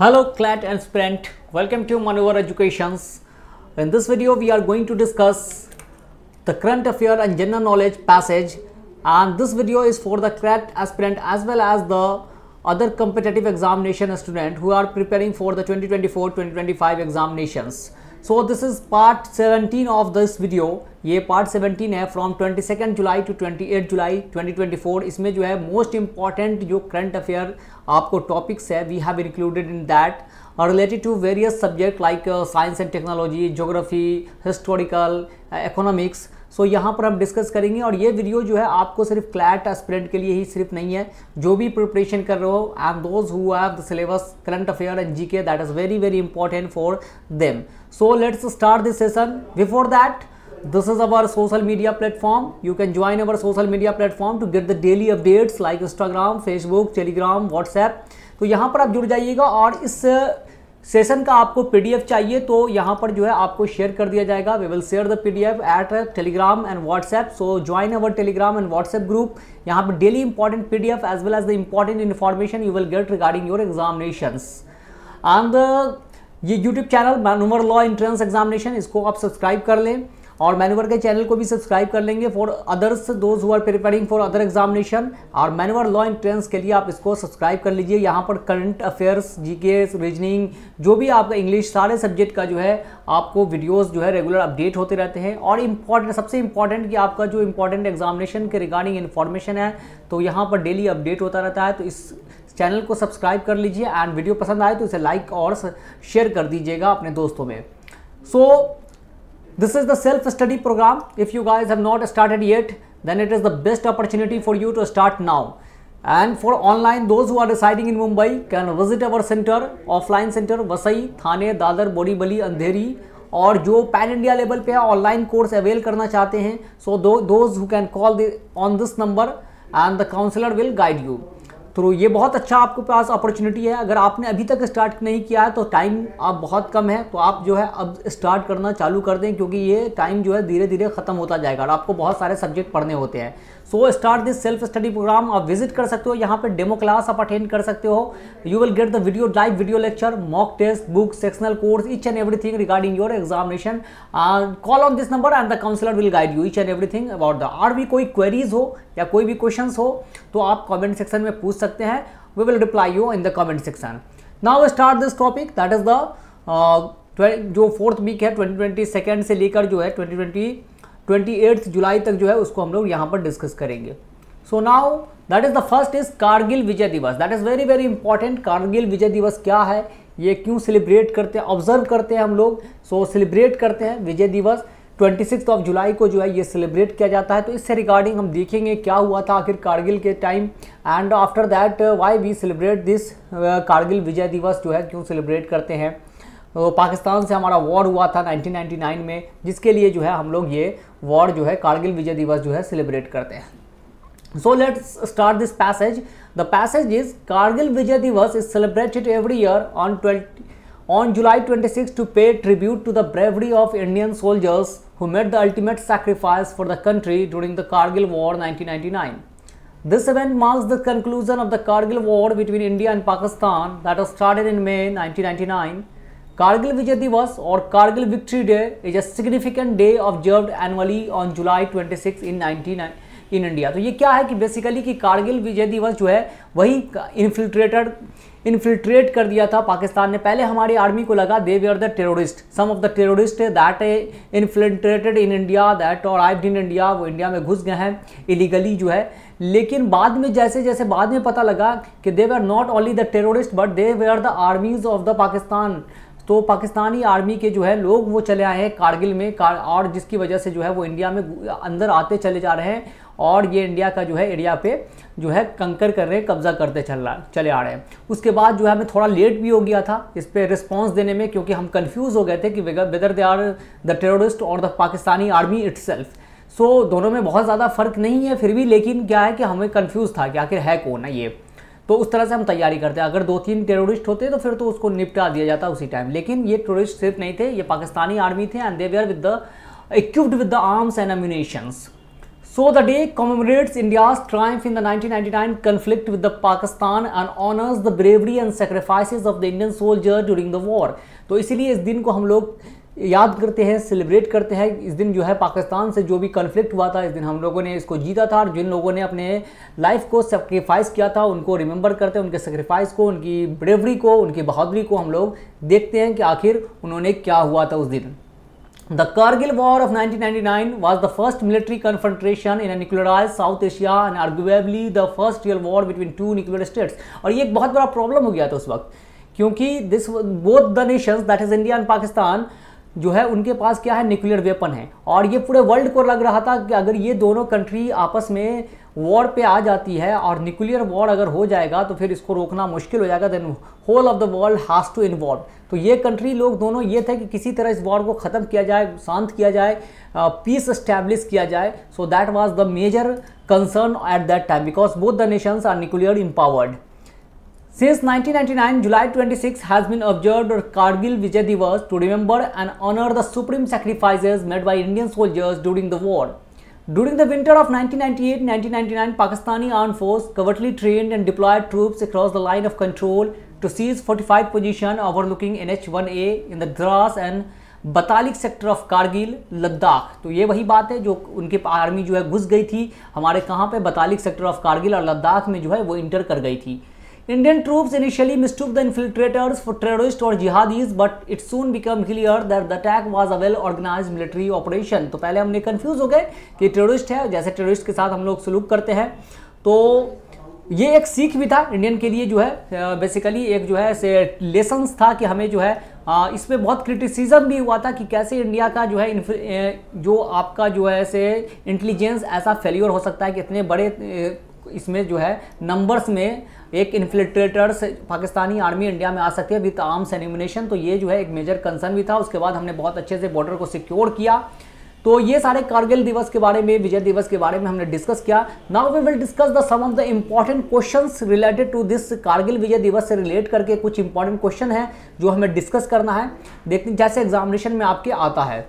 Hello CLAT and Sprint. Welcome to Maneuver Educations. In this video we are going to discuss the current affair and general knowledge passage and this video is for the CLAT aspirant as well as the other competitive examination student who are preparing for the 2024-2025 examinations. So this is part seventeen of this video ये part 17 है from second July to twenty eight July twenty twenty four इसमें जो है most important जो current affair आपको topics है we have included in that related to various subject like science and technology geography historical economics so so, यहाँ पर हम discuss करेंगे और ये वीडियो जो है आपको सिर्फ क्लैट एस्पिरेंट के लिए ही सिर्फ नहीं है जो भी प्रिपरेशन कर रहे हो आप those who have the syllabus current affair and G K that is very very important for them so let's start this session before that this is our social media platform you can join our social media platform to get the daily updates like instagram facebook telegram whatsapp तो यहाँ पर आप जुड़ जाइएगा और इस session का आपको पीडीएफ चाहिए तो यहाँ पर जो है आपको शेयर कर दिया जाएगा we will share the PDF at Telegram and WhatsApp so join our Telegram and WhatsApp group यहाँ पर daily important PDF as well as the important information you will get regarding your examination and ये YouTube channel मैनुमर law entrance examination इसको आप subscribe कर लें और manure के चैनल को भी सब्सक्राइब कर लेंगे for others those who're preparing for other examination और मैनुअर लॉ एंट्रेंस के लिए आप इसको सब्सक्राइब कर लीजिए यहाँ पर करंट अफेयर्स जीके रीजनिंग जो भी आपका इंग्लिश सारे सब्जेक्ट का जो है आपको वीडियोज़ जो है रेगुलर अपडेट होते रहते हैं और इम्पॉर्टेंट सबसे इम्पॉर्टेंट कि आपका जो इम्पॉर्टेंट एग्जामिनेशन के रिगार्डिंग इन्फॉर्मेशन है तो यहाँ पर डेली अपडेट होता रहता है तो इस चैनल को सब्सक्राइब कर लीजिए एंड वीडियो पसंद आए तो इसे लाइक और शेयर कर दीजिएगा अपने दोस्तों में सो so, This is the self-study program. If you guys have not started yet, then it is the best opportunity for you to start now. And for online, those who are residing in Mumbai can visit our center, offline center, Vasai, Thane, Dadar, Borivali, Andheri, और जो pan India level पे online course avail करना चाहते हैं so those who can call on this number and the counsellor will guide you तो ये बहुत अच्छा आपके पास अपॉर्चुनिटी है अगर आपने अभी तक स्टार्ट नहीं किया है तो टाइम आप बहुत कम है तो आप जो है अब स्टार्ट करना चालू कर दें क्योंकि ये टाइम जो है धीरे धीरे ख़त्म होता जाएगा और आपको बहुत सारे सब्जेक्ट पढ़ने होते हैं so start this self study programme आप विजिट कर सकते हो यहाँ पे डेमो क्लास आप अटेंड कर सकते हो you will get the video live video lecture mock test book sectional course each and everything regarding your examination call on this number and the counsellor will guide you each and everything about the R भी कोई queries हो या कोई भी question हो तो आप comment section में पूछ सकते हैं we will reply you in the comment section now start this topic that is the जो फोर्थ वीक है ट्वेंटी ट्वेंटी सेकेंड से लेकर जो है ट्वेंटी ट्वेंटी ट्वेंटी जुलाई तक जो है उसको हम लोग यहाँ पर डिस्कस करेंगे so now that is the first is Kargil Vijay Diwas that is very very important Kargil Vijay Diwas क्या है ये क्यों सेलिब्रेट करते हैं ऑब्जर्व करते हैं हम लोग सो so, सेलिब्रेट करते हैं विजय दिवस ट्वेंटी सिक्स ऑफ जुलाई को जो है ये सेलिब्रेट किया जाता है तो इससे रिगार्डिंग हम देखेंगे क्या हुआ था आखिर कारगिल के time and after that why we celebrate this Kargil Vijay Diwas जो है क्यों सेलिब्रेट करते हैं तो पाकिस्तान से हमारा वॉर हुआ था 1999 में जिसके लिए जो है हम लोग ये वॉर जो है कारगिल विजय दिवस जो है सेलिब्रेट करते हैं So let's start this passage. The passage is Kargil Vijay Divas is celebrated every year on 20, on July 26 to pay tribute to the bravery of Indian soldiers who made the ultimate sacrifice for the country during the Kargil War 1999. This event marks the conclusion of the Kargil War between India and Pakistan that was started in May 1999 Kargil Vijay Diwas और Kargil victory day is a significant day observed annually on July 26 in 19 in India तो ये क्या है कि basically कि कारगिल विजय दिवस जो है वही इन्फिल्ट्रेटर इन्फिल्ट्रेट कर दिया था पाकिस्तान ने पहले हमारी आर्मी को लगा they were the terrorist some of the terrorist that infiltrated in India that और आइव इन इंडिया वो इंडिया में घुस गए हैं इलीगली जो है लेकिन बाद में जैसे जैसे बाद में पता लगा कि they way are not only the terrorist but they way are the armies of the Pakistan तो पाकिस्तानी आर्मी के जो है लोग वो चले आए हैं कारगिल में कार और जिसकी वजह से जो है वो इंडिया में अंदर आते चले जा रहे हैं और ये इंडिया का जो है एरिया पे जो है कंकर कर रहे हैं कब्जा करते चल रहा चले आ रहे हैं उसके बाद जो है हमें थोड़ा लेट भी हो गया था इस पर रिस्पॉन्स देने में क्योंकि हम कन्फ्यूज़ हो गए थे कि whether they are the terrorist और the Pakistani army it's so दोनों में बहुत ज़्यादा फ़र्क नहीं है फिर भी लेकिन क्या है कि हमें कन्फ्यूज़ था कि आखिर है कौन है ये तो उस तरह से हम तैयारी करते हैं अगर दो तीन टेरोरिस्ट होते तो फिर तो उसको निपटा दिया जाता उसी टाइम लेकिन ये टूरिस्ट सिर्फ नहीं थे ये पाकिस्तानी आर्मी थे and they were with the equipped with the arms and ammunitions so the day commemorates India's triumph in the nineteen conflict with the Pakistan and honours the bravery and sacrifices of the Indian soldier during the war तो इसीलिए इस दिन को हम लोग याद करते हैं सेलिब्रेट करते हैं इस दिन जो है पाकिस्तान से जो भी कन्फ्लिक्ट हुआ था इस दिन हम लोगों ने इसको जीता था और जिन लोगों ने अपने लाइफ को सेक्रीफाइस किया था उनको रिमेंबर करते हैं उनके सेक्रीफाइस को उनकी ब्रेवरी को उनकी बहादुरी को हम लोग देखते हैं कि आखिर उन्होंने क्या हुआ था उस दिन the Kargil war of 1999 ninety the first military confrontation in a nuclearized South Asia and arguably the first real war between two nuclear और ये एक बहुत बड़ा प्रॉब्लम हो गया था उस वक्त क्योंकि this both the nations that is India and Pakistan जो है उनके पास क्या है न्यूक्लियर वेपन है और ये पूरे वर्ल्ड को लग रहा था कि अगर ये दोनों कंट्री आपस में वॉर पे आ जाती है और न्यूक्लियर वॉर अगर हो जाएगा तो फिर इसको रोकना मुश्किल हो जाएगा then whole of the world has to involve तो ये कंट्री लोग दोनों ये थे कि किसी तरह इस वॉर को ख़त्म किया जाए शांत किया जाए पीस इस्टेब्लिश किया जाए so that was the major concern at that time because both the nations are nuclear empowered Since 1999, July 26 has been observed as Kargil Vijay Diwas to remember and honor the supreme sacrifices made by Indian soldiers during the war. During the winter of 1998-1999, Pakistani armed force covertly trained and deployed troops across the line of control to seize fortified position overlooking NH-1A in the Dras and Batalik sector of Kargil Ladakh तो ये वही बात है जो उनके army जो है घुस गई थी हमारे कहाँ पे बतालिक सेक्टर ऑफ कारगिल और लद्दाख में जो है वो इंटर कर गई थी Indian troops initially mistook the infiltrators for terrorists or jihadis, but it soon became clear that the attack was a well-organized military operation. तो पहले हमने कन्फ्यूज़ हो गए कि टेररिस्ट है जैसे टेररिस्ट के साथ हम लोग सलूक करते हैं तो ये एक सीख भी था इंडियन के लिए जो है बेसिकली एक जो है से लेसन्स था कि हमें जो है इसमें बहुत क्रिटिसिज्म भी हुआ था कि कैसे इंडिया का जो है जो आपका जो है से इंटेलिजेंस ऐसा फेल्योर हो सकता है कि इतने बड़े इसमें जो है नंबर्स में एक इन्फिल्ट्रेटर्स पाकिस्तानी आर्मी इंडिया में आ सकती है विथ आर्म्स एनिमिनेशन तो ये जो है एक मेजर कंसर्न भी था उसके बाद हमने बहुत अच्छे से बॉर्डर को सिक्योर किया तो ये सारे कारगिल दिवस के बारे में विजय दिवस के बारे में हमने डिस्कस किया now we will discuss the some of the important question related to this Kargil Vijay Diwas से रिलेट करके कुछ इंपॉर्टेंट क्वेश्चन है जो हमें डिस्कस करना है देखते जैसे एग्जामिनेशन में आपके आता है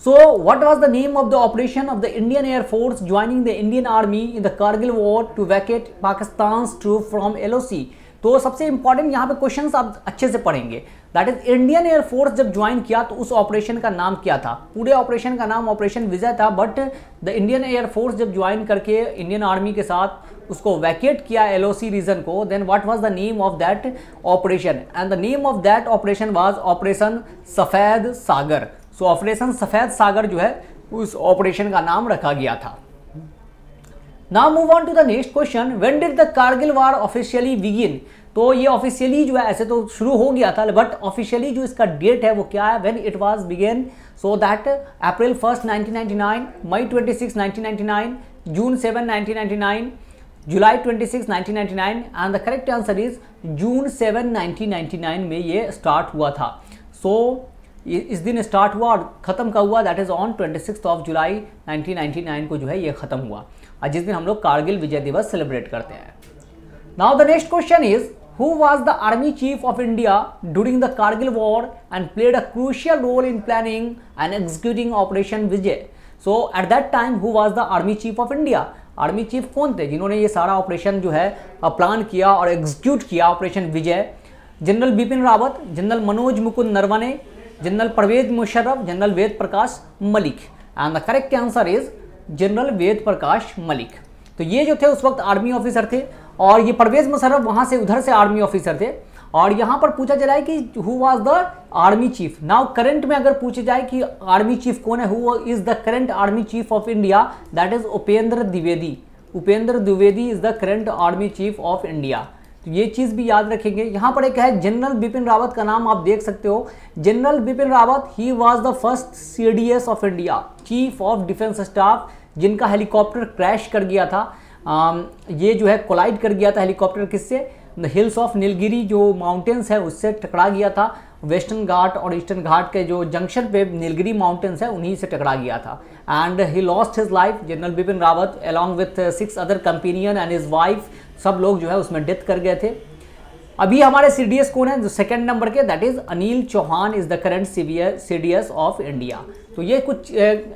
So what was the name of the operation of the Indian Air Force joining the Indian Army in the Kargil war to vacate Pakistan's troops from LOC? तो सबसे इंपॉर्टेंट यहाँ पे क्वेश्चन आप अच्छे से पढ़ेंगे दैट इज इंडियन एयरफोर्स जब join किया तो उस ऑपरेशन का नाम क्या था पूरे ऑपरेशन का नाम ऑपरेशन विजय था बट द इंडियन एयरफोर्स जब ज्वाइन करके इंडियन आर्मी के साथ उसको वैकेट किया एल रीजन को then what was the name of that operation and the name of that operation was operation Safed Sagar so operation Safed सागर जो है उस ऑपरेशन का नाम रखा गया था now move on to the next question when did the Kargil war officially begin तो ये ऑफिशियली जो है ऐसे तो शुरू हो गया था बट ऑफिशियली जो इसका डेट है वो क्या है when it was began so that April first 1999 May 26 1999 June 7 1999 July 26 1999 and the correct answer is June 7 1999 में ये स्टार्ट हुआ था सो so, इस दिन स्टार्ट हुआ और ख़त्म का हुआ that is on twenty six of July 1999 को जो है ये ख़त्म हुआ और जिस दिन हम लोग कारगिल विजय दिवस सेलिब्रेट करते हैं now the next question is who was the army chief of India during the Kargil war and played a crucial role in planning and executing operation Vijay so at that time who was the army chief of India army chief कौन थे जिन्होंने ये सारा operation जो है plan किया और execute किया operation Vijay general Bipin Rawat general Manoj Mukund Naravane general Pervez Musharraf general Ved Prakash Malik and the correct answer is general Ved Prakash Malik तो ये जो थे उस वक्त आर्मी ऑफिसर थे और ये परवेज मुशर्रफ वहाँ से उधर से आर्मी ऑफिसर थे और यहाँ पर पूछा जा रहा है कि who was the army chief now current में अगर पूछा जाए कि आर्मी चीफ कौन है who is the current army chief of India that is Upendra Dwivedi Upendra Dwivedi is the current army chief of India तो ये चीज़ भी याद रखेंगे यहाँ पर एक है जनरल बिपिन रावत का नाम आप देख सकते हो general Bipin Rawat he was the first C of India chief of defence staff जिनका हेलीकॉप्टर क्रैश कर गया था आ, ये जो है कोलाइड कर गया था हेलीकॉप्टर किससे हिल्स ऑफ नीलगिरी जो माउंटेन्स है उससे टकरा गया था वेस्टर्न घाट और ईस्टर्न घाट के जो जंक्शन पे नीलगिरी माउंटेन्स है उन्हीं से टकरा गया था and he lost his life general Bipin Rawat along with six other companion and his wife सब लोग जो है उसमें डेथ कर गए थे अभी हमारे सीडीएस कौन है जो सेकंड नंबर के that is Anil Chauhan is the current severe CDS of India तो ये कुछ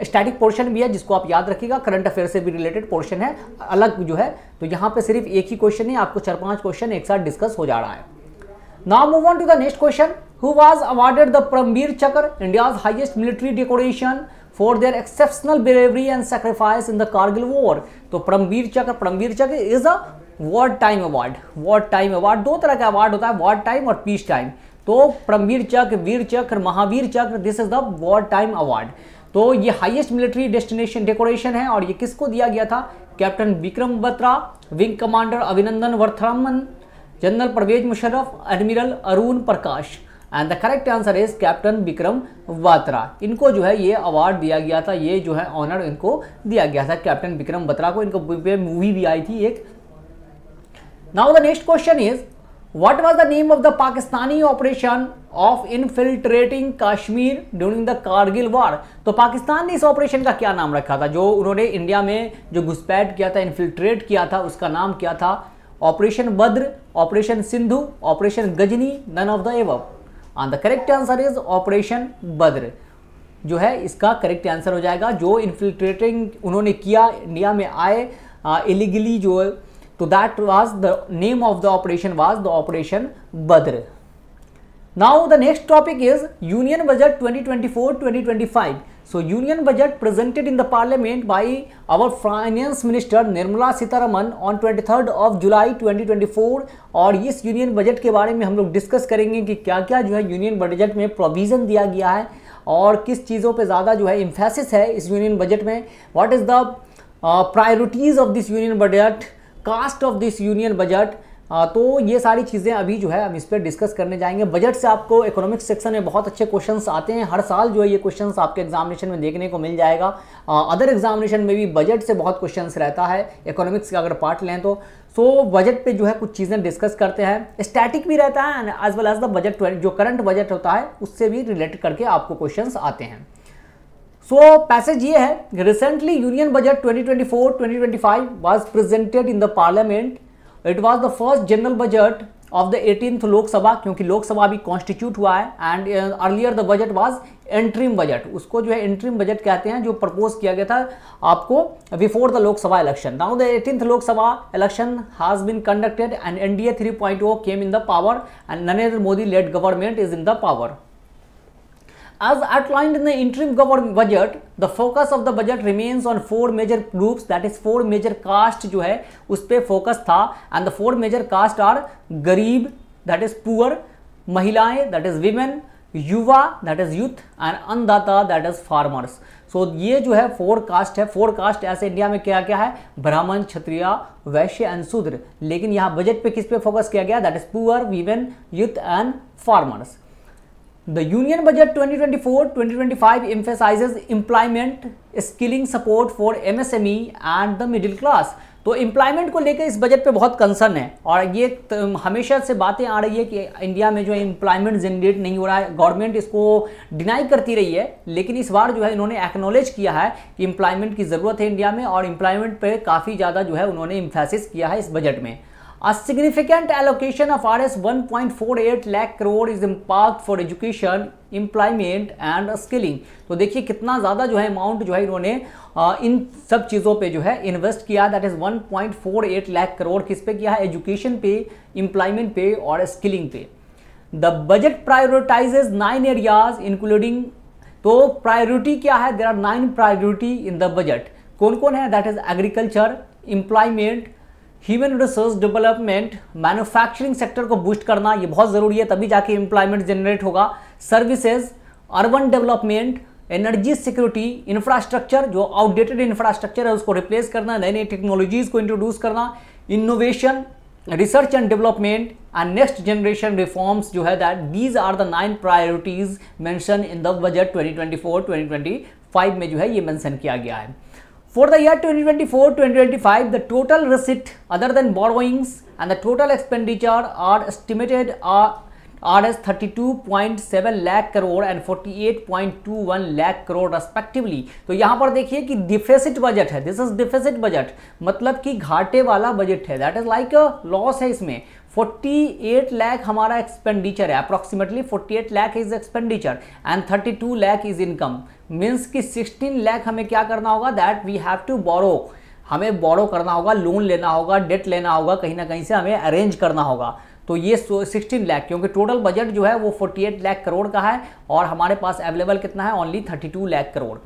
स्टैटिक पोर्शन भी है जिसको आप याद रखिएगा करंट अफेयर से भी रिलेटेड पोर्शन है अलग जो है तो यहाँ पे सिर्फ एक ही क्वेश्चन है आपको चार पांच क्वेश्चन एक साथ डिस्कस हो जा रहा है now move on to the next question who was awarded the Paramvir Chakra India's highest military decoration for their exceptional bravery and sacrifice in the Kargil war तो Paramvir Chakra Paramvir Chakra is a war time award war time award दो तरह का अवार्ड होता है war time और peace time तो Paramvir Chakra Vir Chakra Mahavir Chakra this is the war time award तो ये हाईएस्ट मिलिट्री डेस्टिनेशन डेकोरेशन है और ये किसको दिया गया था captain Vikram Batra wing commander Abhinandan Varthaman general Pervez Musharraf admiral Arun Prakash and the correct answer is captain Vikram Batra इनको जो है ये अवार्ड दिया गया था ये जो है ऑनर इनको दिया गया था कैप्टन विक्रम बत्रा को इनको मूवी भी आई थी एक Now the next question is, what was the name of the Pakistani operation of infiltrating Kashmir during the Kargil war? तो पाकिस्तान ने इस ऑपरेशन का क्या नाम रखा था जो उन्होंने इंडिया में जो घुसपैठ किया था इन्फिल्ट्रेट किया था उसका नाम क्या था operation Badr operation Sindhu operation Ghazni none of the above the correct answer is operation Badr जो है इसका करेक्ट आंसर हो जाएगा जो इन्फिल्ट्रेटिंग उन्होंने किया इंडिया में आए इलीगली जो तो that was the name of the operation was the operation Badr. Now the next topic is Union Budget 2024-2025. So Union Budget presented in the Parliament by our Finance Minister Nirmala Sitaraman on 23rd of July 2024 और इस union budget के बारे में हम लोग discuss करेंगे कि क्या क्या जो है यूनियन बजट में प्रोविज़न दिया गया है और किस चीज़ों पे ज़्यादा जो है इम्फेसिस है इस यूनियन बजट में what is the priorities of this union budget cast of this union budget तो ये सारी चीज़ें अभी जो है हम इस पर डिस्कस करने जाएंगे बजट से आपको इकोनॉमिक्स सेक्शन में बहुत अच्छे क्वेश्चंस आते हैं हर साल जो है ये क्वेश्चंस आपके एग्जामिनेशन में देखने को मिल जाएगा अदर एग्जामिनेशन में भी बजट से बहुत क्वेश्चंस रहता है इकोनॉमिक्स का अगर पार्ट लें तो सो बजट पर जो है कुछ चीज़ें डिस्कस करते हैं स्टैटिक भी रहता है as well as the budget जो करंट बजट होता है उससे भी रिलेटेड करके आपको क्वेश्चन आते हैं सो पैसेज ये है recently union budget 2024-2025 was presented in the parliament it was the first general budget of the eighteen Lok Sabha क्योंकि लोकसभा भी कॉन्स्टिट्यूट हुआ है and earlier the budget was interim budget उसको जो है एंट्रीम बजट कहते हैं जो प्रपोज किया गया था आपको before the Lok Sabha election now the eighteen Lok Sabha election has been conducted and NDA 3.0 came in the power and Narendra Modi led government is in the power As outlined in the interim government budget, the focus of the budget remains on four major groups that is four major caste जो है उस पर focus था and the four major caste are गरीब that is poor, महिलाएं that is women, युवा that is youth and अन्नदाता that is farmers. So so, ये जो है फोर कास्ट है फोर कास्ट ऐसे इंडिया में क्या क्या है ब्राह्मण क्षत्रिय वैश्य एंड शूद्र लेकिन यहाँ बजट पे किस पे फोकस किया गया that is poor women youth and farmers The Union Budget 2024-2025 emphasizes employment, skilling support for MSME and the middle class तो एम्प्लॉयमेंट को लेकर इस बजट पे बहुत कंसर्न है और ये हमेशा से बातें आ रही है कि इंडिया में जो है एम्प्लॉयमेंट जनरेट नहीं हो रहा है गवर्नमेंट इसको डिनाई करती रही है लेकिन इस बार जो है इन्होंने एक्नोलेज किया है कि एम्प्लॉयमेंट की ज़रूरत है इंडिया में और एम्प्लॉयमेंट पर काफ़ी ज़्यादा जो है उन्होंने इम्फेसिस किया है इस बजट में A significant allocation of Rs 1.48 lakh crore is earmarked for education, employment and skilling. तो देखिए कितना ज़्यादा जो है अमाउंट जो है इन्होंने इन सब चीज़ों पे जो है इन्वेस्ट किया दैट इज़ 1.48 लैख करोड़ किस पे किया है एजुकेशन पे एम्प्लॉयमेंट पे और स्किलिंग पे the budget prioritises nine areas including तो प्रायोरिटी क्या है there are nine priority in the budget कौन कौन है that is agriculture employment human resource development manufacturing sector को बूस्ट करना ये बहुत ज़रूरी है तभी जाके एम्प्लॉयमेंट जनरेट होगा services urban development energy security infrastructure जो आउटडेटेड इंफ्रास्ट्रक्चर है उसको रिप्लेस करना नई नई टेक्नोलॉजीज को इंट्रोड्यूस करना innovation research and development and next generation reforms जो है that these are the nine priorities mention in the budget twenty twenty में जो है ये मैंशन किया गया है For the year 2024-2025, the total receipt other than borrowings and the total expenditure are estimated uh, are Rs 32.7 lakh crore and 48.21 lakh crore respectively तो यहाँ पर देखिए कि डिफेसिट बजट है दिस इज डिफेसिट बजट मतलब कि घाटे वाला बजट है दैट इज लाइक लॉस है इसमें 48 लैख हमारा एक्सपेंडिचर है approximately 48 lakh is expenditure and 32 lakh is income means कि 16 लाख हमें क्या करना होगा that we have to borrow हमें बोरो करना होगा लोन लेना होगा डेट लेना होगा कहीं ना कहीं से हमें अरेंज करना होगा तो ये सिक्सटीन लाख क्योंकि टोटल बजट जो है वो फोर्टी एट लाख करोड़ का है और हमारे पास अवेलेबल कितना है only thirty two lakh crore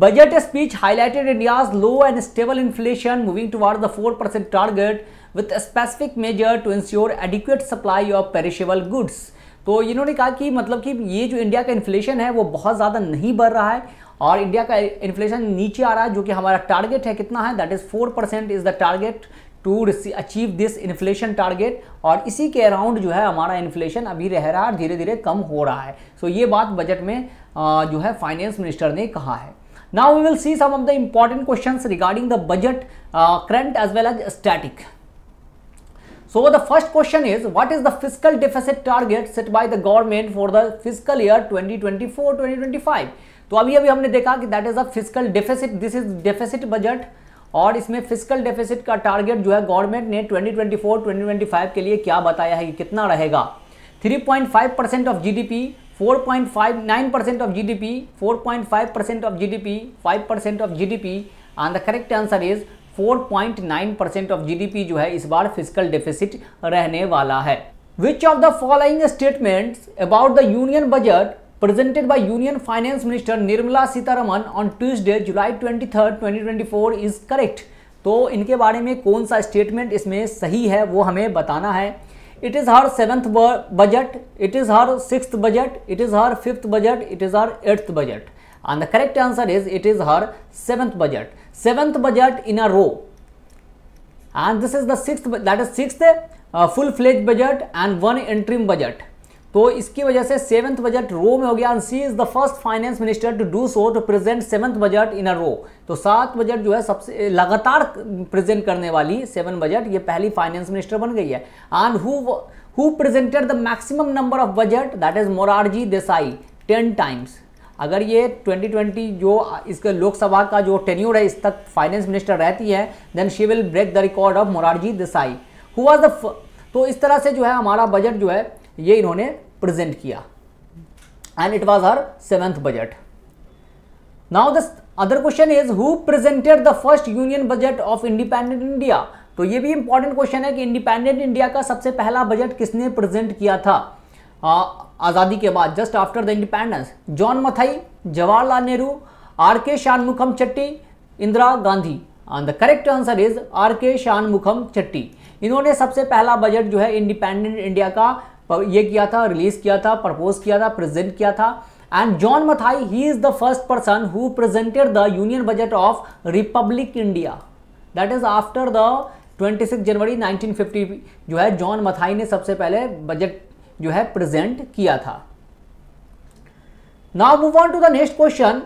budget speech highlighted India's low and stable inflation moving toward the 4 percent target with specific measure to ensure adequate supply of perishable goods तो इन्होंने कहा कि मतलब कि ये जो इंडिया का इन्फ्लेशन है वो बहुत ज़्यादा नहीं बढ़ रहा है और इंडिया का इन्फ्लेशन नीचे आ रहा है जो कि हमारा टारगेट है कितना है that is four percent is the target to achieve this inflation target और इसी के अराउंड जो है हमारा इन्फ्लेशन अभी रह रहा है धीरे धीरे कम हो रहा है सो so ये बात बजट में जो है फाइनेंस मिनिस्टर ने कहा है now we will see some of the important question regarding the budget current as well as static So the first question is, what is the fiscal deficit target set by the government for the fiscal year 2024-2025? तो अभी अभी हमने देखा कि that is a physical deficit this is deficit budget और इसमें physical deficit का target जो है गवर्नमेंट ने 2024 2025 के लिए क्या बताया है कि कितना रहेगा 3.5 percent of GDP 4.59 percent of GDP 4.5 percent of GDP 5 percent of GDP and the correct answer is 4.9 percent of GDP जो है इस बार फिजिकल डिफिसिट रहने वाला है which of the following statement about the union budget presented by union finance minister Nirmala Sitharaman on Tuesday July twenty third is correct तो इनके बारे में कौन सा स्टेटमेंट इसमें सही है वो हमें बताना है it is her seventh budget it is her six budget it is her fifth budget it is her eighth budget And the correct answer is it is her seventh budget. Seventh budget in a row. And this is the sixth, that is sixth uh, full fledged budget and one interim budget तो इसकी वजह से seventh budget रो में हो गया and she is the first finance minister to do so to present seventh budget in a row तो सात budget जो है सबसे लगातार प्रेजेंट करने वाली सेवन बजट ये पहली फाइनेंस मिनिस्टर बन गई है and who presented the maximum number of budget that is Morarji Desai ten times अगर ये 2020 जो इसके लोकसभा का जो टेन्यूर है इस तक फाइनेंस मिनिस्टर रहती है then she will break the record of Morarji Desai who was the तो इस तरह से जो है हमारा बजट जो है ये इन्होंने प्रेजेंट किया and it was her seventh budget now the other question is who presented the first union budget of independent India तो ये भी इंपॉर्टेंट क्वेश्चन है कि इंडिपेंडेंट इंडिया का सबसे पहला बजट किसने प्रेजेंट किया था हाँ, आज़ादी के बाद just after the independence John Mathai Jawaharlal Nehru R K Shanmukham Chetty Indira Gandhi and the correct answer is R K Shanmukham चट्टी इन्होंने सबसे पहला बजट जो है इंडिपेंडेंट इंडिया का ये किया था रिलीज किया था प्रपोज किया था प्रेजेंट किया था and John Mathai he is the first person who presented the union budget of republic India that is after the 26 January 1950 जो है जॉन मथाई ने सबसे पहले बजट जो है प्रेजेंट किया था now move on to the next question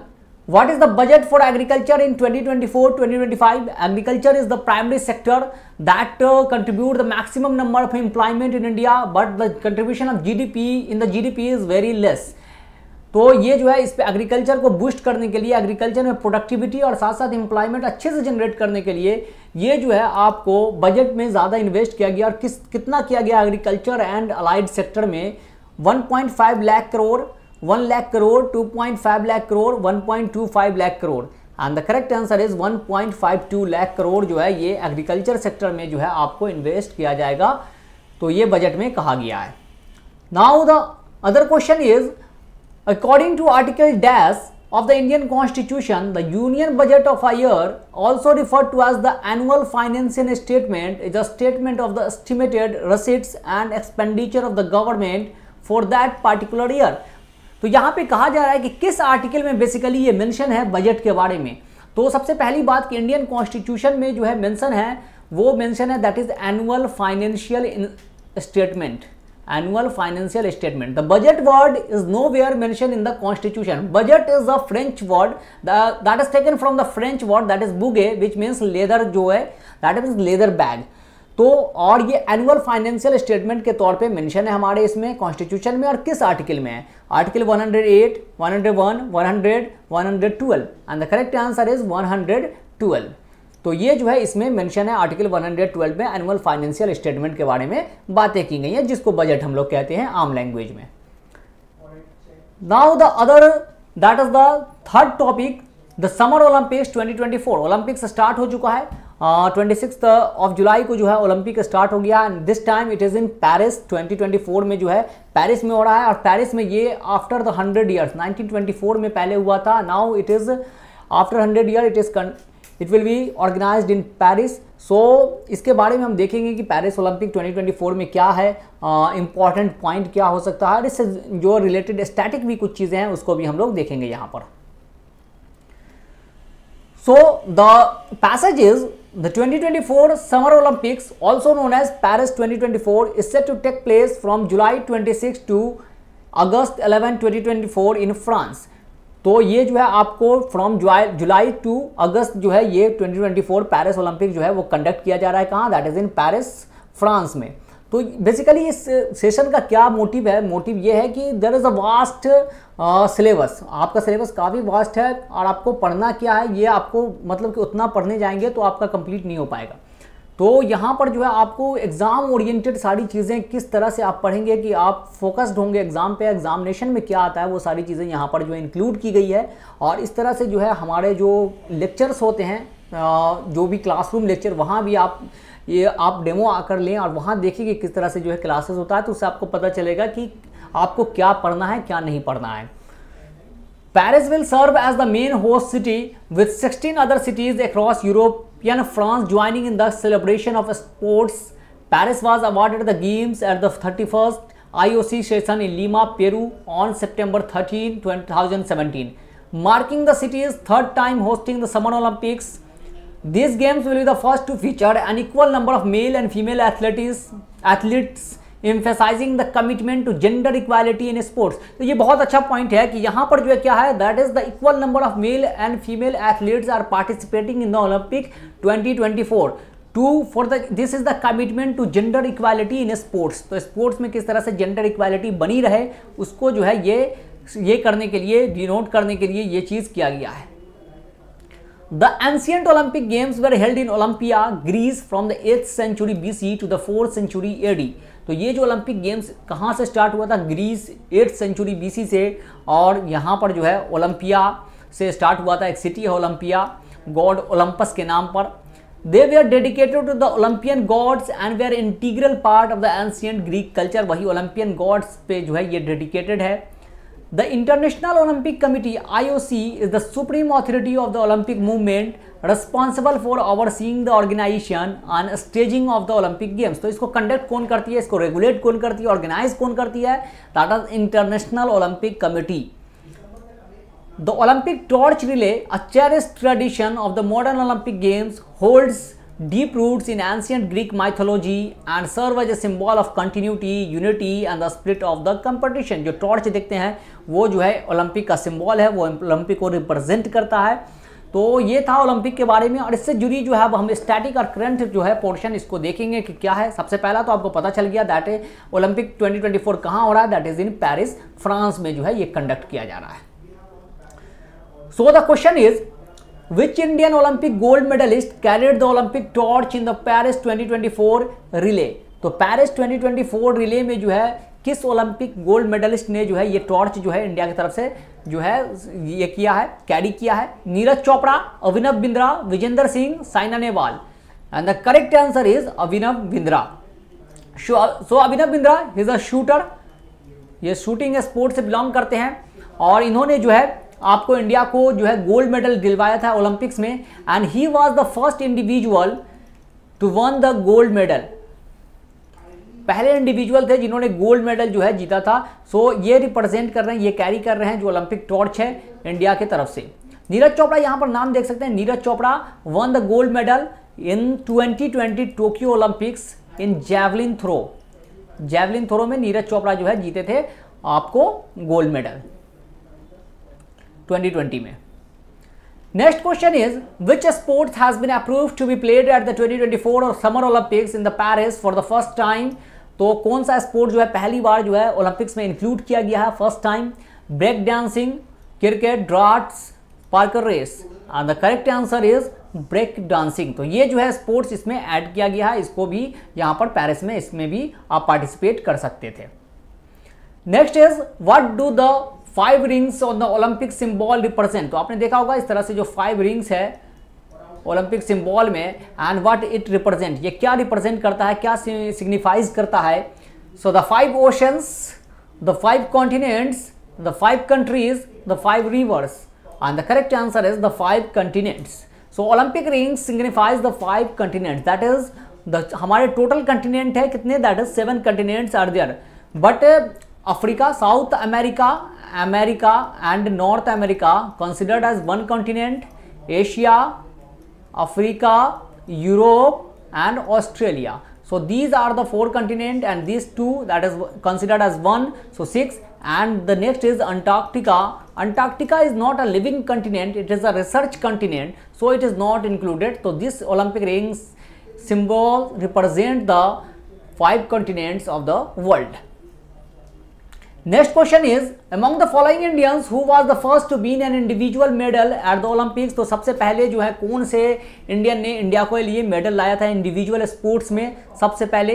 what is the budget for agriculture in twenty 2025 agriculture is the primary sector that contribute the maximum number of employment in India but the contribution of GDP in the G GDP is very less तो ये जो है इस पर agriculture को boost करने के लिए एग्रीकल्चर में प्रोडक्टिविटी और साथ साथ एम्प्लॉयमेंट अच्छे से जनरेट करने के लिए ये जो है आपको बजट में ज़्यादा इन्वेस्ट किया गया और किस कितना किया गया एग्रीकल्चर एंड अलाइड सेक्टर में 1.5 lakh crore 1 lakh crore 2.5 lakh crore 1.25 lakh crore and the correct answer is 1.52 lakh crore जो है ये एग्रीकल्चर सेक्टर में जो है आपको इन्वेस्ट किया जाएगा तो ये बजट में कहा गया है now the other question is according to article dash of the Indian Constitution, the Union Budget of a year, also referred to as the Annual Financial Statement, is a statement of the estimated receipts and expenditure of the government for that particular year. तो यहाँ पे कहा जा रहा है कि किस article में बेसिकली ये मेंशन है बजट के बारे में तो सबसे पहली बात कि इंडियन कॉन्स्टिट्यूशन में जो है मेंशन है वो मेंशन है that is annual financial statement annual financial statement the budget word is nowhere mentioned in the constitution budget is a french word the, that is taken from the french word that is bouget which means leather जो है that means leather bag तो और ये annual financial statement के तौर पे mention है हमारे इसमें कॉन्स्टिट्यूशन में और किस आर्टिकल में है article 108, 101, 100, 112 and the correct answer is 112 तो ये जो है इसमें मेंशन है आर्टिकल 112 में एनुअल फाइनेंशियल स्टेटमेंट के बारे में बातें की गई हैं जिसको बजट हम लोग कहते हैं आम लैंग्वेज में now the other that is the third topic the summer Olympics 2024 Olympics start हो चुका है ट्वेंटी सिक्स ऑफ जुलाई को जो है ओलंपिक स्टार्ट हो गया and this time it is in Paris 2024 में जो है पेरिस में हो रहा है और पेरिस में ये आफ्टर द हंड्रेड इयर्स 1924 में पहले हुआ था now it is after hundred year it is it will be organise in Paris so इसके बारे में हम देखेंगे कि पैरिस ओलंपिक 2024 में क्या है इंपॉर्टेंट uh, पॉइंट क्या हो सकता है और इससे जो रिलेटेड स्टैटिक भी कुछ चीज़ें हैं उसको भी हम लोग देखेंगे यहाँ पर so the passage is the 2024 Summer Olympics, also known as Paris 2024, is set to take place from July 26 to August 11, 2024 in France. तो ये जो है आपको फ्रॉम जुलाई टू अगस्त जो है ये 2024 पेरिस ओलंपिक जो है वो कंडक्ट किया जा रहा है कहाँ that is in Paris France में तो बेसिकली इस सेशन का क्या मोटिव है मोटिव ये है कि there is a vast syllabus आपका सिलेबस काफ़ी वास्ट है और आपको पढ़ना क्या है ये आपको मतलब कि उतना पढ़ने जाएंगे तो आपका कंप्लीट नहीं हो पाएगा तो यहाँ पर जो है आपको एग्ज़ाम ओरिएंटेड सारी चीज़ें किस तरह से आप पढ़ेंगे कि आप फोकस्ड होंगे एग्ज़ाम पे एग्जामिनेशन में क्या आता है वो सारी चीज़ें यहाँ पर जो है इंक्लूड की गई है और इस तरह से जो है हमारे जो लेक्चर्स होते हैं जो भी क्लासरूम लेक्चर वहाँ भी आप ये आप डेमो आकर लें और वहाँ देखिए कि किस तरह से जो है क्लासेस होता है तो उससे आपको पता चलेगा कि आपको क्या पढ़ना है क्या नहीं पढ़ना है Paris will serve as the main host city with 16 other cities across Europe Piano France joining in the celebration of sports. Paris was awarded the games at the 31st IOC session in Lima, Peru on September 13, 2017, marking the city's third time hosting the Summer Olympics. These games will be the first to feature an equal number of male and female athletes, athletes emphasising the commitment to gender equality in sports तो ये बहुत अच्छा point है कि यहाँ पर जो है क्या है that is the equal number of male and female athletes are participating in the Olympic 2024 to for the this is the commitment to gender equality in sports तो स्पोर्ट्स में किस तरह से जेंडर इक्वालिटी बनी रहे उसको जो है ये ये करने के लिए डिनोट करने के लिए ये चीज़ किया गया है the Olympic games were held in Olympia Greece from the eighth century B C to the fourth century A D तो ये जो ओलंपिक गेम्स कहाँ से स्टार्ट हुआ था ग्रीस एट सेंचुरी बीसी से और यहाँ पर जो है ओलंपिया से स्टार्ट हुआ था एक सिटी है ओलंपिया गॉड ओलंपस के नाम पर they way were dedicated to the Olympian gods and were integral part of the ancient Greek culture वही ओलंपियन गॉड्स पे जो है ये डेडिकेटेड है the international Olympic committee I O C is the supreme authority of the Olympic movement responsible for seeing the organisation on staging of the Olympic games तो इसको conduct कौन करती है इसको रेगुलेट कौन करती है ऑर्गेनाइज कौन करती है that is international Olympic committee the Olympic torch relay a cherish tradition of the modern Olympic games holds deep roots in ancient Greek mythology and serve as a symbol of continuity unity and the spirit of the competition जो torch देखते हैं वो जो है Olympic का symbol है वो Olympic को रिप्रेजेंट करता है तो ये था ओलंपिक के बारे में और इससे जुड़ी जो है हम स्टैटिक और करंट जो है पोर्शन इसको देखेंगे कि क्या है सबसे पहला तो आपको पता चल गया दैट ओलंपिक 2024 कहाँ हो रहा है that is in Paris France में जो है ये कंडक्ट किया जा रहा है so the question is which Indian Olympic gold medallist carried the Olympic torch in the Paris twenty relay तो पेरिस 2024 रिले में जो है किस ओलंपिक गोल्ड मेडलिस्ट ने जो है ये टॉर्च जो है इंडिया की तरफ से जो है ये किया है कैरी किया है Neeraj Chopra Abhinav Bindra Vijender Singh Saina Nehwal and the correct answer is Abhinav Bindra so Abhinav Bindra is a shooter ये शूटिंग स्पोर्ट से बिलोंग करते हैं और इन्होंने जो है आपको इंडिया को जो है गोल्ड मेडल दिलवाया था ओलंपिक्स में and he was the first individual to won the gold medal पहले इंडिविजुअल थे जिन्होंने गोल्ड मेडल जो है जीता था सो ये रिप्रेजेंट कर रहे हैं ये कैरी कर रहे हैं जो ओलंपिक टॉर्च है इंडिया की तरफ से नीरज चोपड़ा यहाँ पर नाम देख सकते हैं Neeraj Chopra won the gold medal in 2020 Tokyo Olympics in javelin throw javelin throw में नीरज चोपड़ा जो है जीते थे आपको गोल्ड मेडल 2020 में next question is which sports has been approved to be played at the 2024 और summer Olympics in the Paris for the first time तो कौन सा स्पोर्ट जो है पहली बार जो है ओलंपिक्स में इंक्लूड किया गया है first time break dancing cricket darts parkour race the correct answer is break dancing तो ये जो है स्पोर्ट्स इसमें ऐड किया गया है इसको भी यहाँ पर पेरिस में इसमें भी आप पार्टिसिपेट कर सकते थे next is what do the five rings on the Olympic symbol represent तो आपने देखा होगा इस तरह से जो फाइव रिंग्स है ओलंपिक सिंबल में एंड व्हाट इट रिप्रेजेंट ये क्या रिप्रेजेंट करता है क्या सिग्निफाइज करता है so the five oceans the five continents the five countries the five rivers and the correct answer is the five continents so Olympic ring signifies the five continent that is the हमारे total continent है कितने that is seven continents are there but Africa South America America and North America considered as one continent Asia Africa, Europe and Australia. So these are the four continent and these two that is considered as one. So six and the next is Antarctica. Antarctica is not a living continent. It is a research continent. So it is not included. So this Olympic rings symbol represent the five continents of the world. Next question is among the following Indians who was the first to been an individual medal at the Olympics तो सबसे पहले जो है कौन से Indian ने India को लिए मेडल लाया था इंडिविजुअल स्पोर्ट्स में सबसे पहले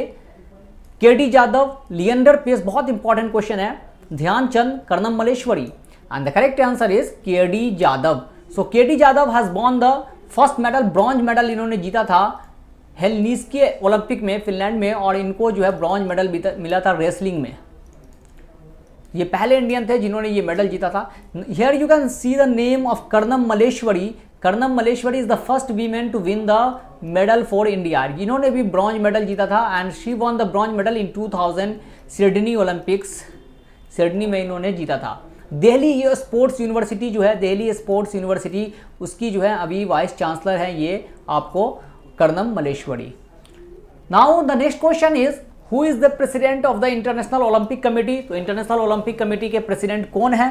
के डी यादव लियंडर पेस बहुत इंपॉर्टेंट क्वेश्चन है Dhyanchand Karnam Malleswari and the correct answer is K D Yadav so K D Yadav has born the first medal bronze medal इन्होंने जीता था हेलनीस के ओलंपिक में फिनलैंड में और इनको जो है ब्रॉन्ज मेडल मिला था रेसलिंग में ये पहले इंडियन थे जिन्होंने ये मेडल जीता था here you can see the name of Karnam Malleswari Karnam Malleswari is the first women to win the medal for India इन्होंने भी ब्रॉन्ज मेडल जीता था and she won the bronze medal in 2000 Sydney Olympics Sydney में इन्होंने जीता था दिल्ली ये स्पोर्ट्स यूनिवर्सिटी जो है दिल्ली स्पोर्ट्स यूनिवर्सिटी उसकी जो है अभी वाइस चांसलर हैं ये आपको Karnam Malleswari now the next question is who is the president of the international Olympic committee तो इंटरनेशनल ओलंपिक कमेटी के प्रेसिडेंट कौन है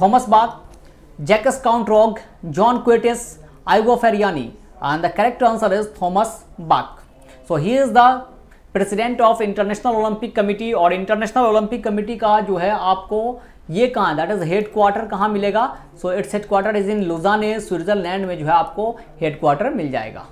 Thomas Bach Jacques Count Rogge John Coates आइगो फेरियानी and the correct answer is Thomas Bach so he is the president of international Olympic committee और international Olympic committee का जो है आपको ये कहाँ दैट इज हेड क्वार्टर कहाँ मिलेगा so it's headquarter is in Lausanne Switzerland में जो है आपको हेड क्वार्टर मिल जाएगा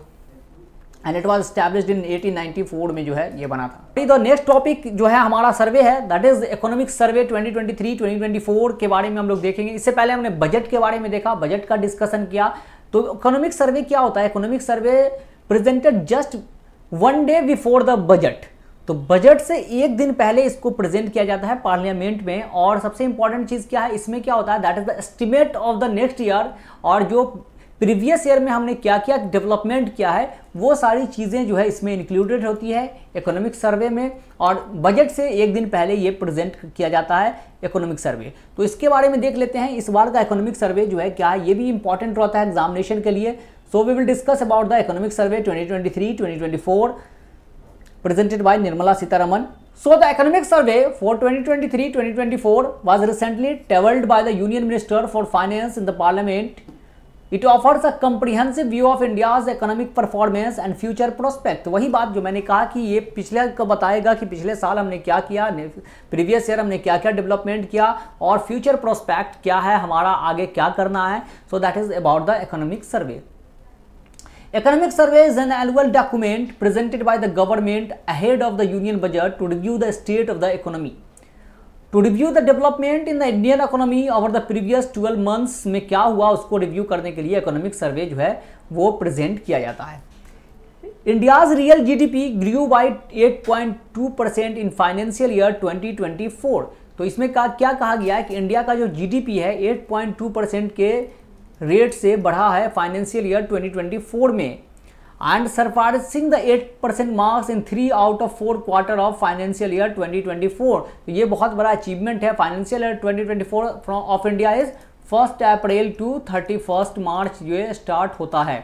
and it was establish in 1894 में जो है ये बना था तो नेक्स्ट टॉपिक जो है हमारा सर्वे है दैट इज इकोनॉमिक सर्वे 2023 2024 के बारे में हम लोग देखेंगे इससे पहले हमने बजट के बारे में देखा बजट का डिस्कशन किया तो इकोनॉमिक सर्वे क्या होता है economic survey presented just one day before the budget तो बजट से एक दिन पहले इसको प्रेजेंट किया जाता है पार्लियामेंट में और सबसे इंपॉर्टेंट चीज़ क्या है इसमें क्या होता है that is the estimate of the next year और जो प्रीवियस ईयर में हमने क्या क्या डेवलपमेंट किया है वो सारी चीज़ें जो है इसमें इंक्लूडेड होती है इकोनॉमिक सर्वे में और बजट से एक दिन पहले ये प्रेजेंट किया जाता है इकोनॉमिक सर्वे तो इसके बारे में देख लेते हैं इस बार का इकोनॉमिक सर्वे जो है क्या ये भी इंपॉर्टेंट रहता है एग्जामिनेशन के लिए so we will discuss about the economic survey twenty twenty presented Nirmala Nirmala so So the economic survey for 2023-2024 was recently tabled by the union minister for finance in the parliament it offers a comprehensive view of India's economic performance and future prospect वही बात जो मैंने कहा कि ये पिछले को बताएगा कि पिछले साल हमने क्या किया प्रीवियस ईयर हमने क्या क्या डेवलपमेंट किया और फ्यूचर प्रोस्पेक्ट क्या है हमारा आगे क्या करना है so that is about the economic survey Economic survey is an annual document presented by the government ahead of the union budget to review the state of the economy. To review the development in the Indian economy over the previous 12 months में क्या हुआ उसको review करने के लिए economic survey जो है वो प्रेजेंट किया जाता है India's real G D GDP grew by 8.2 percent in financial year 2024 तो इसमें का, क्या कहा गया है कि इंडिया का जो जीडीपी है 8.2 परसेंट के रेट से बढ़ा है फाइनेंशियल ईयर 2024 में and surpassing the 8% marks in 3 out of 4 quarter of financial year 2024 तो ये बहुत बड़ा अचीवमेंट है financial year 2024 from of India is first April to thirty first March ये स्टार्ट होता है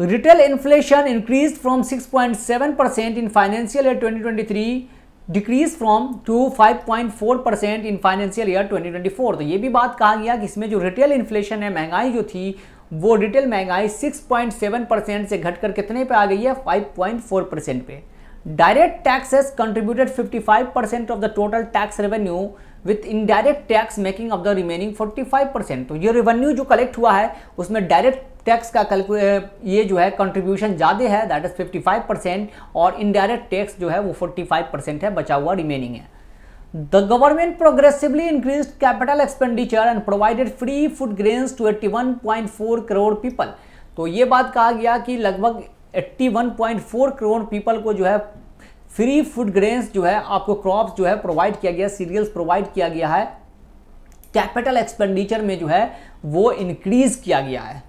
retail inflation increase from 6.7 percent in financial year 2023 decrease from to 5.4 percent in financial year 2024 तो ये भी बात कहा गया कि इसमें जो रिटेल इन्फ्लेशन है महंगाई जो थी वो रिटेल महंगाई 6.7 परसेंट से घटकर कितने पे आ गई है 5.4 परसेंट पे direct taxes contributed 55 percent of the total tax revenue with indirect tax making of the remaining 45 percent तो ये रेवेन्यू जो कलेक्ट हुआ है उसमें डायरेक्ट टैक्स का ये जो है कंट्रीब्यूशन ज़्यादा है दैट इज़ 55 परसेंट और इनडायरेक्ट टैक्स जो है वो 45 परसेंट है बचा हुआ रिमेनिंग है The government progressively increased capital expenditure and provided free food grains to 81.4 crore people. तो ये बात कहा गया कि लगभग 81.4 करोड़ पीपल को जो है फ्री फूड ग्रेन्स जो है आपको क्रॉप्स जो है प्रोवाइड किया गया सीरियल्स प्रोवाइड किया गया है कैपिटल एक्सपेंडिचर में जो है वो इंक्रीज किया गया है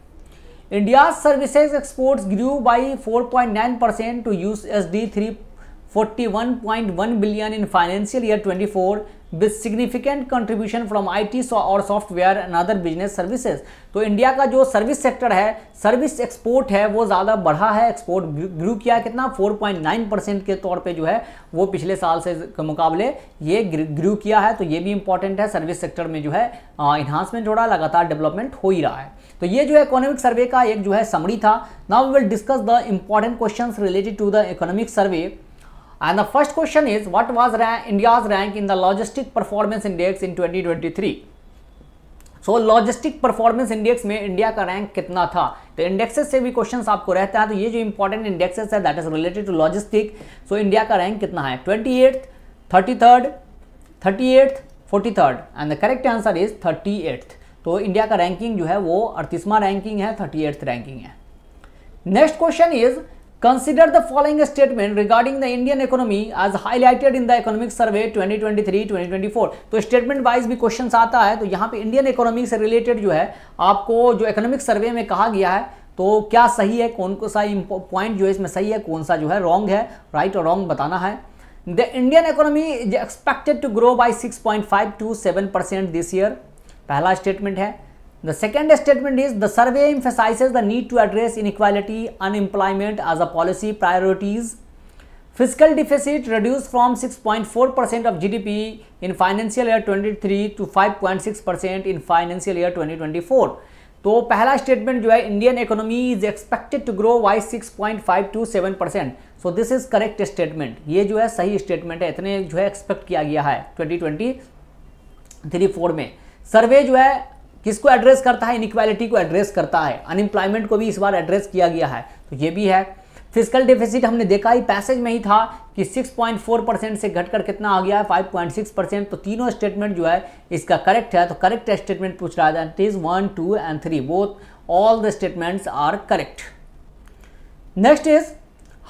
India services exports grew by 4.9 percent to USD three 41.1 billion in financial year 24 with significant contribution from IT और software and other business services तो इंडिया का जो सर्विस सेक्टर है सर्विस एक्सपोर्ट है वो ज़्यादा बढ़ा है एक्सपोर्ट ग्रो किया कितना 4.9 परसेंट के तौर पे जो है वो पिछले साल से के मुकाबले ये ग्रो किया है तो ये भी इंपॉर्टेंट है सर्विस सेक्टर में जो है इन्हांसमेंट हो रहा है लगातार डेवलपमेंट हो ही रहा है तो ये जो है इकोनॉमिक सर्वे का एक जो है समरी था now will discuss the important question related to the economic survey And the first question is, what was rank, India's rank in the Logistic Performance Index in 2023? So logistic performance index में India का rank कितना था तो indexes से भी questions आपको रहता है तो ये जो इंपॉर्टेंट इंडेक्सेस है that is related to logistic so India का रैंक कितना है twenty eighth thirty third thirty eighth forty third and the correct answer is thirty eighth तो इंडिया का रैंकिंग जो है वो अड़तीसवां रैंकिंग है थर्टी एट्थ रैंकिंग है next question is Consider the following statement regarding the Indian economy as highlighted in the economic survey 2023-2024. तो statement wise भी क्वेश्चन आता है तो यहाँ पे इंडियन इकोनॉमी से रिलेटेड जो है आपको जो इकोनॉमिक सर्वे में कहा गया है तो क्या सही है कौन सा पॉइंट जो है इसमें सही है कौन सा जो है रॉन्ग है राइट और रॉन्ग बताना है the Indian economy is expected to grow by six point five to seven percent this year पहला स्टेटमेंट है The second statement is the survey emphasizes the need to address inequality, unemployment as a policy priorities. Fiscal deficit reduced from 6.4% of GDP in financial year 23 to 5.6% in financial year 2024. तो पहला statement जो है Indian economy is expected to grow by 6.5 to 7 percent so this is correct statement ये जो है सही statement है इतने जो है एक्सपेक्ट किया गया है 2023 फोर में सर्वे जो है किसको एड्रेस करता है इनक्वालिटी को एड्रेस करता है अनएम्प्लॉयमेंट को भी इस बार एड्रेस किया गया है तो ये भी है फिजिकल डिफिसिट हमने देखा ही पैसेज में ही था कि 6.4 परसेंट से घटकर कितना आ गया है 5.6 परसेंट तो तीनों स्टेटमेंट जो है इसका करेक्ट है तो करेक्ट स्टेटमेंट पूछ रहा है is one two and three both all the statements are correct next is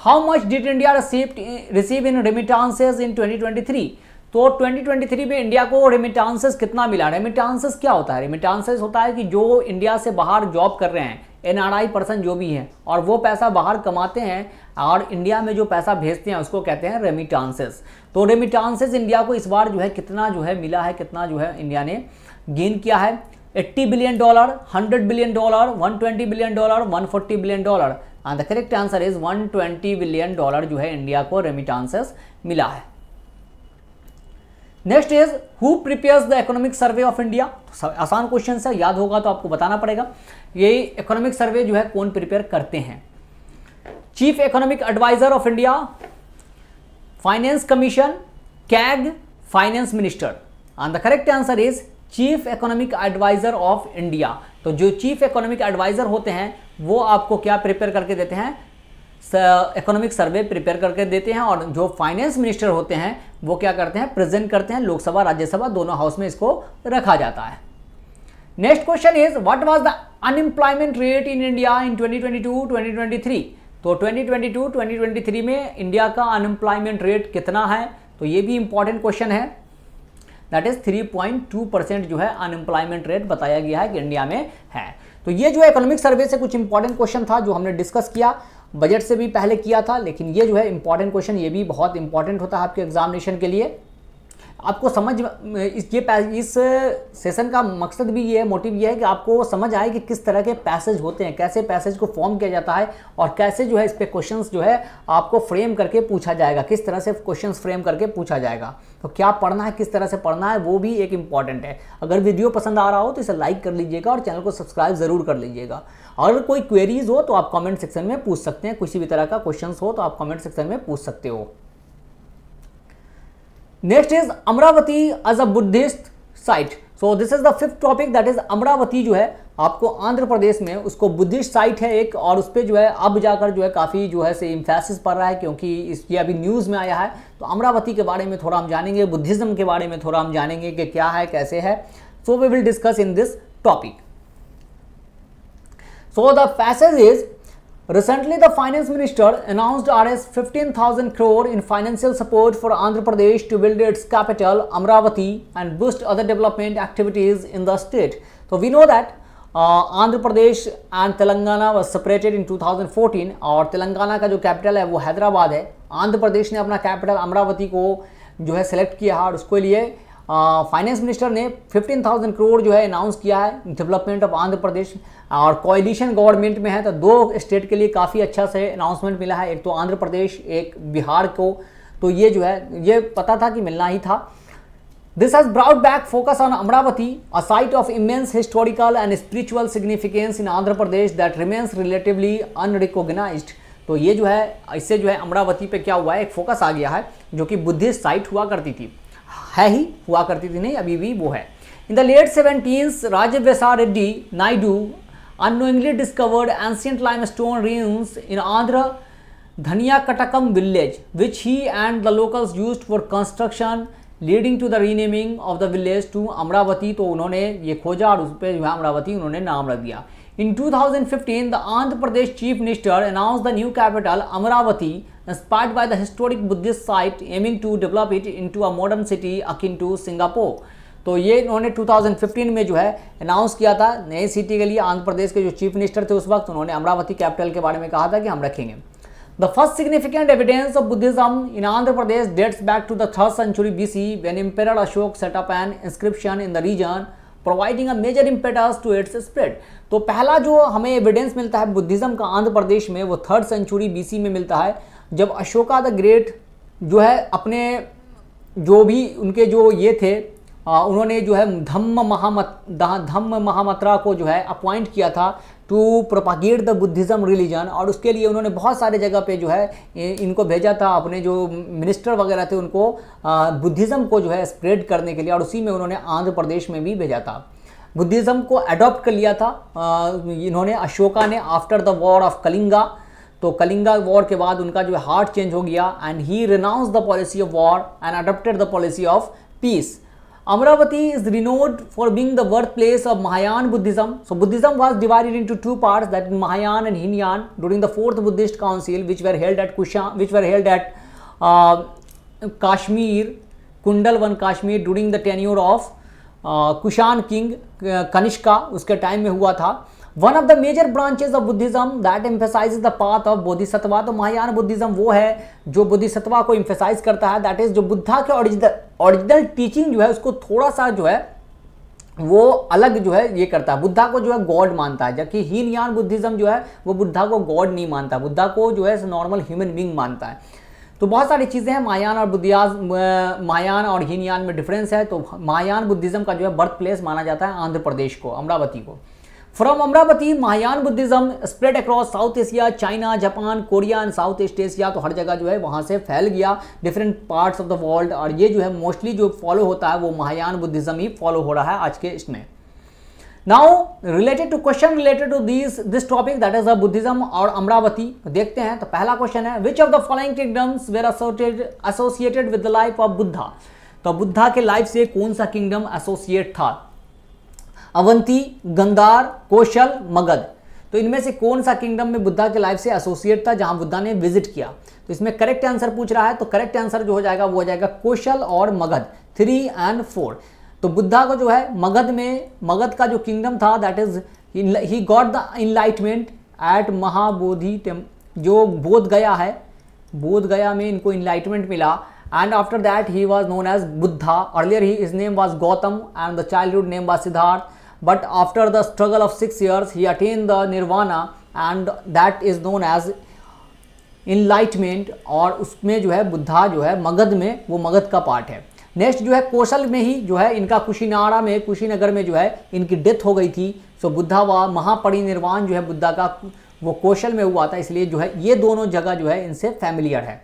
how much did India receive in remittances in twenty तो 2023 में इंडिया को रेमिटांसेस कितना मिला रेमिटांसेस क्या होता है रेमिटांसेस होता है कि जो इंडिया से बाहर जॉब कर रहे हैं एनआरआई पर्सन जो भी हैं और वो पैसा बाहर कमाते हैं और इंडिया में जो पैसा भेजते हैं उसको कहते हैं रेमिटांसेस तो रेमिटांसेस इंडिया को इस बार जो है कितना जो है मिला है कितना जो है इंडिया ने गेन किया है 80 billion dollar 100 billion dollar 120 billion dollar 140 billion dollar and the correct answer is 120 billion dollar जो है इंडिया को रेमिटांसेस मिला है next is who prepares the economic survey of India आसान क्वेश्चन है याद होगा तो आपको बताना पड़ेगा ये इकोनॉमिक सर्वे जो है कौन प्रिपेयर करते हैं chief economic adviser of India finance commission CAG finance minister and the correct answer is chief economic adviser of India तो जो चीफ इकोनॉमिक एडवाइजर होते हैं वो आपको क्या प्रिपेयर करके देते हैं इकोनॉमिक सर्वे प्रिपेयर करके देते हैं और जो फाइनेंस मिनिस्टर होते हैं वो क्या करते हैं प्रेजेंट करते हैं लोकसभा राज्यसभा दोनों हाउस में इसको रखा जाता है next question is what was the unemployment rate in India in 2022 2023 तो 2022 2023 में इंडिया का अनएम्प्लॉयमेंट रेट कितना है तो ये भी इंपॉर्टेंट क्वेश्चन है दैट इज 3.2 परसेंट जो है अनएम्प्लॉयमेंट रेट बताया गया है कि इंडिया में है तो ये जो इकोनॉमिक सर्वे से कुछ इंपॉर्टेंट क्वेश्चन था जो हमने डिस्कस किया बजट से भी पहले किया था लेकिन ये जो है इंपॉर्टेंट क्वेश्चन ये भी बहुत इंपॉर्टेंट होता है आपके एग्जामिनेशन के लिए आपको समझ इस ये इस सेशन का मकसद भी ये है मोटिव ये है कि आपको समझ आए कि किस तरह के पैसेज होते हैं कैसे पैसेज को फॉर्म किया जाता है और कैसे जो है इस पर क्वेश्चन जो है आपको फ्रेम करके पूछा जाएगा किस तरह से क्वेश्चन फ्रेम करके पूछा जाएगा तो क्या पढ़ना है किस तरह से पढ़ना है वो भी एक इंपॉर्टेंट है अगर वीडियो पसंद आ रहा हो तो इसे लाइक कर लीजिएगा और चैनल को सब्सक्राइब ज़रूर कर लीजिएगा अगर कोई क्वेरीज हो तो आप कमेंट सेक्शन में पूछ सकते हैं किसी भी तरह का क्वेश्चन हो तो आप कमेंट सेक्शन में पूछ सकते हो next is Amaravati as a Buddhist site so this is the fifth topic that is Amaravati जो है आपको आंध्र प्रदेश में उसको बुद्धिस्ट साइट है एक और उस पर जो है अब जाकर जो है काफ़ी जो है से इम्फेसिस पड़ रहा है क्योंकि इस ये अभी न्यूज़ में आया है तो अमरावती के बारे में थोड़ा हम जानेंगे बुद्धिज़्म के बारे में थोड़ा हम जानेंगे कि क्या है कैसे है so we will discuss in this topic so the passage is Recently, the finance minister announced Rs 15,000 crore in financial support for Andhra Pradesh to build its capital Amravati and boost other development activities in the state. So we know that uh, Andhra Pradesh and Telangana was separated in 2014 और तेलंगाना का जो capital है वो हैदराबाद है आंध्र प्रदेश ने अपना capital Amravati को जो है सेलेक्ट किया है और उसके लिए फाइनेंस मिनिस्टर ने 15,000 करोड़ जो है अनाउंस किया है डेवलपमेंट ऑफ आंध्र प्रदेश और कोयलिशन गवर्नमेंट में है तो दो स्टेट के लिए काफ़ी अच्छा से अनाउंसमेंट मिला है एक तो आंध्र प्रदेश एक बिहार को तो ये जो है ये पता था कि मिलना ही था this has brought back focus on Amaravati a site of immense historical and spiritual significance in Andhra Pradesh that remains relatively unrecognise तो ये जो है इससे जो है अमरावती पे क्या हुआ है एक फोकस आ गया है जो कि बुद्धिस्ट साइट हुआ करती थी है ही हुआ करती थी नहीं अभी भी वो है इन द लेट सेवेंटीन्स राजव्यसा Reddy Naidu unknowingly discovered ancient limestone rings in Andhra Dhanyakatakam village which he and the locals use for construction leading to the renaming of the village to Amaravati तो उन्होंने ये खोजा और उस पर जो है अमरावती उन्होंने नाम रख दिया in two thousand fifteen the Andhra Pradesh chief minister announce the new capital Amaravati inspired by the historic buddhist site aiming to develop it into a modern city akin to singapore तो ये इन्होंने 2015 में जो है अनाउंस किया था नई सिटी के लिए आंध्र प्रदेश के जो चीफ मिनिस्टर थे उस वक्त उन्होंने अमरावती कैपिटल के बारे में कहा था कि हम रखेंगे the first significant evidence of Buddhism in Andhra Pradesh dates back to the third century C when emperor Ashok set up an inscription in the region providing a major impetus to its spread तो पहला जो हमें एविडेंस मिलता है बुद्धिज्म का आंध्र प्रदेश में वो third century B में मिलता है जब अशोका द ग्रेट जो है अपने जो भी उनके जो ये थे आ, उन्होंने जो है धम्म महामत धम्म महामत्रा को जो है अपॉइंट किया था to propagate the Buddhism religion और उसके लिए उन्होंने बहुत सारे जगह पे जो है इनको भेजा था अपने जो मिनिस्टर वगैरह थे उनको बुद्धिज़्म को जो है स्प्रेड करने के लिए और उसी में उन्होंने आंध्र प्रदेश में भी भेजा था बुद्धिज़्म को अडॉप्ट कर लिया था आ, इन्होंने अशोका ने after the war of Kalinga तो कलिंगा वॉर के बाद उनका जो हार्ट चेंज हो गया and he renounce the policy of war and adopted the policy of peace Amaravati is renowned for being the birth place of Mahayana Buddhism so Buddhism was divided into two part that Mahayana and Hinayana during the fourth Buddhist council which were held at Kusha which were held at Kashmir Kundalvan Kashmir during the tenure of Kushan king Kanishka उसके time में हुआ था one of the major branches of Buddhism that emphasize the path of Bodhisattva तो Mahayana Buddhism वो है जो बुद्धिसत्वा को emphasise करता है दैट इज जो बुद्धा के ओरिजिनल ओरिजिनल टीचिंग जो है उसको थोड़ा सा जो है वो अलग जो है ये करता है बुद्धा को जो है गॉड मानता है जबकि हीनयान बुद्धिज्म जो है वो बुद्धा को गॉड नहीं मानता बुद्धा को जो है नॉर्मल ह्यूमन बींग मानता है तो बहुत सारी चीज़ें हैं मायान और बुद्धियाज मायान और हीनयान में डिफरेंस है तो मायान बुद्धिज्म का जो है बर्थ प्लेस माना जाता है आंध्र प्रदेश को अमरावती को from Amaravati Mahayana Buddhism spread across South Asia China Japan Korea and South East Asia तो हर जगह जो है वहाँ से फैल गया different parts of the world और ये जो है मोस्टली जो फॉलो होता है वो महायान बुद्धिज्म ही फॉलो हो रहा है आज के इसमें now related to question related to this this topic that is a Buddhism और अमरावती देखते हैं तो पहला क्वेश्चन है which of the following kingdoms were associated with the life of Buddha तो बुद्धा के लाइफ से कौन सा किंगडम एसोसिएट था अवंती गंधार कौशल मगध तो इनमें से कौन सा किंगडम में बुद्धा के लाइफ से एसोसिएट था जहां बुद्धा ने विजिट किया तो इसमें करेक्ट आंसर पूछ रहा है तो करेक्ट आंसर जो हो जाएगा वो हो जाएगा कौशल और मगध थ्री एंड फोर तो बुद्धा को जो है मगध में मगध का जो किंगडम था that is he got the enlightenment at Mahabodhi जो बोध गया है बोध गया में इनको इनलाइटमेंट मिला after that he was known as Buddha buddha he he, name was Gautam and the childhood name was Siddharth But after the struggle of six years, he attained the nirvana and that is known as enlightenment और उसमें जो है बुद्धा जो है मगध में वो मगध का part है नेक्स्ट जो है कौशल में ही जो है इनका कुशीनारा में कुशीनगर में जो है इनकी डेथ हो गई थी सो बुद्धा व महापरिनिर्वाण जो है बुद्धा का वो कौशल में हुआ था इसलिए जो है ये दोनों जगह जो है इनसे फैमिलियर है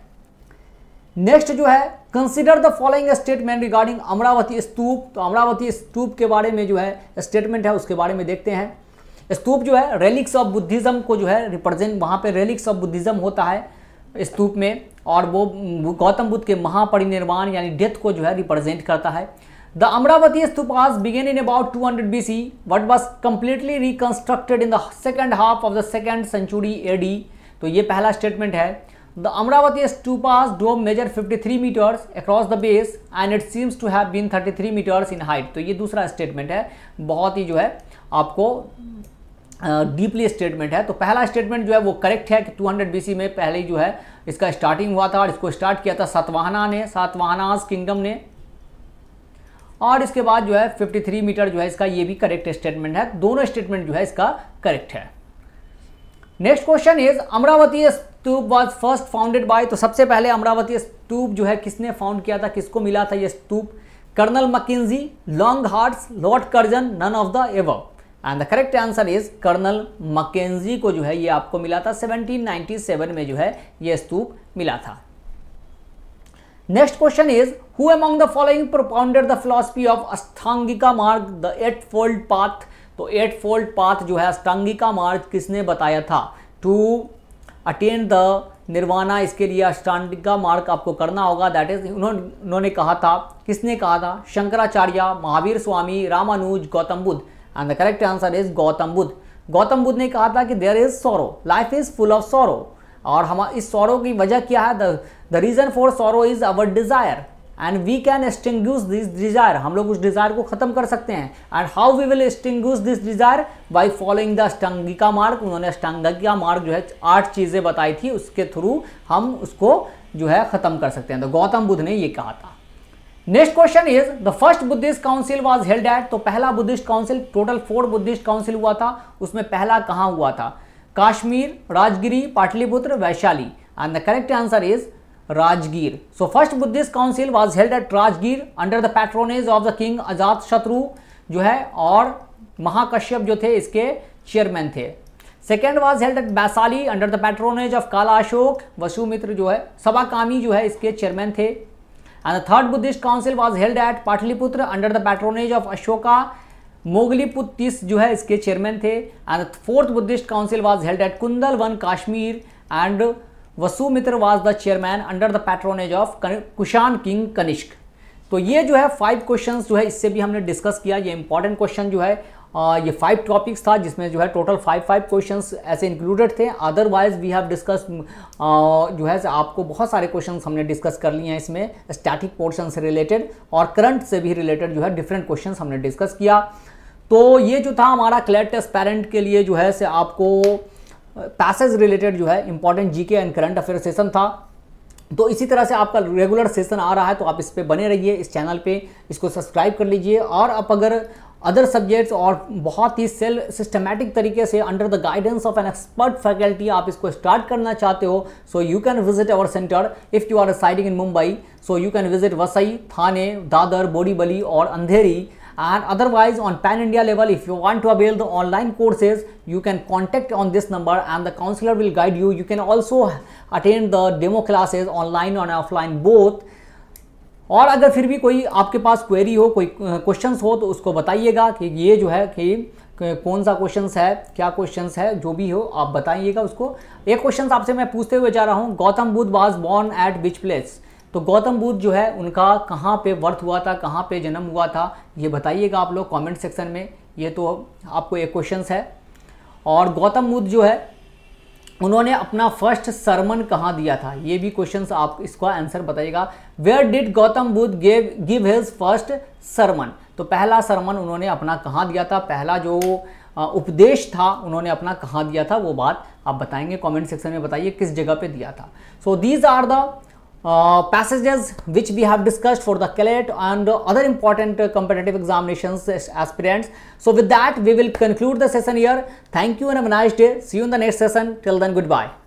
नेक्स्ट जो है consider the following statement regarding Amaravati stupa तो अमरावती स्तूप के बारे में जो है स्टेटमेंट है उसके बारे में देखते हैं स्तूप जो है रेलिक्स ऑफ बुद्धिज्म को जो है रिप्रेजेंट वहाँ पे रेलिक्स ऑफ बुद्धिज्म होता है स्तूप में और वो गौतम बुद्ध के महापरिनिर्वाण यानी डेथ को जो है रिप्रेजेंट करता है द अमरावती स्तूप आज begin in about 200 hundred B C what was completely reconstructed in the second half of the second century A तो ये पहला स्टेटमेंट है The Amravati stupa's dome measure 53 meters across the base and it seems to have been 33 meters in height. तो ये दूसरा statement है बहुत ही जो है आपको डीपली uh, स्टेटमेंट है तो पहला स्टेटमेंट जो है वो करेक्ट है कि 200 सी में पहले ही जो है इसका स्टार्टिंग हुआ था और इसको स्टार्ट किया था सातवाहना ने सातवाहनाज किंगडम ने और इसके बाद जो है 53 मीटर जो है इसका ये भी करेक्ट स्टेटमेंट है दोनों स्टेटमेंट जो है इसका करेक्ट है next question is Amaravati stupa was first founded by तो सबसे पहले अमरावती स्तूप जो है किसने फाउंड किया था किसको मिला था ये stupa colonel Mackenzie Longhurst lord Curzon none of the above and the correct answer is colonel Mackenzie को जो है ये आपको मिला था 1797 में जो है ये स्तूप मिला था next question is who among the following propounded the philosophy of Ashtangika Marga the eightfold path तो एट फोल्ड पाथ जो है अष्टांगी का मार्ग किसने बताया था टू अटेन द निर्वाणा इसके लिए अष्टांगिका का मार्ग आपको करना होगा दैट इज उन्होंने उन्होंने कहा था किसने कहा था Shankaracharya Mahavir Swami Ramanuj Gautam Buddh and the correct answer is Gautam Buddh Gautam Buddh ने कहा था कि there is sorrow life is full of sorrow और हम इस सोरो की वजह क्या है the reason for sorrow is our desire and we can extinguish this desire हम लोग उस डिजायर को खत्म कर सकते हैं and how we will extinguish this desire by following the Ashtangika Marga उन्होंने अष्टंगिका मार्ग जो है आठ चीज़ें बताई थी उसके थ्रू हम उसको जो है खत्म कर सकते हैं तो गौतम बुद्ध ने ये कहा था next question is the first Buddhist council was held at तो पहला Buddhist council total four Buddhist council हुआ था उसमें पहला कहाँ हुआ था Kashmir Rajgiri Pataliputra Vaishali and the correct answer is Rajgir so first Buddhist council was held at Rajgir under the patronage of the king Ajatashatru जो है और महाकश्यप जो थे इसके चेयरमैन थे second was held at Vaishali under the patronage of Kalashoka Vasumitra जो है कामी जो है इसके चेयरमैन थे and the third Buddhist council was held at Pataliputra under the patronage of Ashoka Moggaliputta Tissa जो है इसके चेयरमैन थे and fourth Buddhist council was held at Kundalvana Kashmir and Vasumitra was the chairman under the patronage of Kushan king Kanishka तो ये जो है five questions जो है इससे भी हमने डिस्कस किया ये इंपॉर्टेंट क्वेश्चन जो है आ, ये फाइव टॉपिक्स था जिसमें जो है टोटल फाइव फाइव क्वेश्चंस ऐसे इंक्लूडेड थे अदरवाइज वी हैव डिस्कस जो है आपको बहुत सारे क्वेश्चंस हमने डिस्कस कर लिए हैं इसमें स्टैटिक पोर्शन से रिलेटेड और करंट से भी रिलेटेड जो है डिफरेंट क्वेश्चन हमने डिस्कस किया तो ये जो था हमारा क्लेट टेस्ट पेरेंट के लिए जो है से आपको पैसेज रिलेटेड जो है important GK and current affair session था तो इसी तरह से आपका रेगुलर सेशन आ रहा है तो आप इस पर बने रहिए इस चैनल पे इसको सब्सक्राइब कर लीजिए और आप अगर अदर सब्जेक्ट्स और बहुत ही सेल सिस्टमैटिक तरीके से under the guidance of an expert faculty आप इसको स्टार्ट करना चाहते हो so you can visit our centre if you are siding in Mumbai so you can visit Vasai Thane Dadar Borivali और Andheri and otherwise on pan India level if you want to avail the online courses you can contact on this number and the counselor will guide you. You can also attend the demo classes online and offline both और अगर फिर भी कोई आपके पास query हो कोई questions हो तो उसको बताइएगा कि ये जो है कि कौन सा क्वेश्चंस है क्या क्वेश्चंस है जो भी हो आप बताइएगा उसको एक क्वेश्चंस आपसे मैं पूछते हुए जा रहा हूँ Gautam Buddha was born at which place तो गौतम बुद्ध जो है उनका कहाँ पे वर्थ हुआ था कहाँ पे जन्म हुआ था ये बताइएगा आप लोग कमेंट सेक्शन में ये तो आपको एक क्वेश्चन है और गौतम बुद्ध जो है उन्होंने अपना फर्स्ट सरमन कहाँ दिया था ये भी क्वेश्चन आप इसका आंसर बताइएगा where did Gautam Buddha gave give his first sermon तो पहला सरमन उन्होंने अपना कहाँ दिया था पहला जो उपदेश था उन्होंने अपना कहाँ दिया था वो बात आप बताएंगे कमेंट सेक्शन में बताइए किस जगह पे दिया था so these are the uh, passages which we have discussed for the CALET and uh, other important uh, competitive examinations aspirants. So with that, we will conclude the session here. Thank you and have a nice day. See you in the next session. Till then, goodbye.